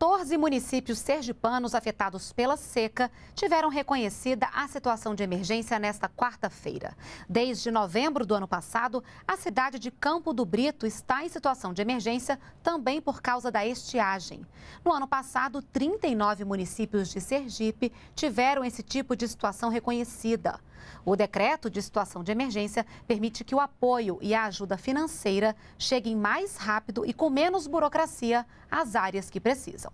14 municípios sergipanos afetados pela seca tiveram reconhecida a situação de emergência nesta quarta-feira. Desde novembro do ano passado, a cidade de Campo do Brito está em situação de emergência também por causa da estiagem. No ano passado, 39 municípios de Sergipe tiveram esse tipo de situação reconhecida. O decreto de situação de emergência permite que o apoio e a ajuda financeira cheguem mais rápido e com menos burocracia às áreas que precisam.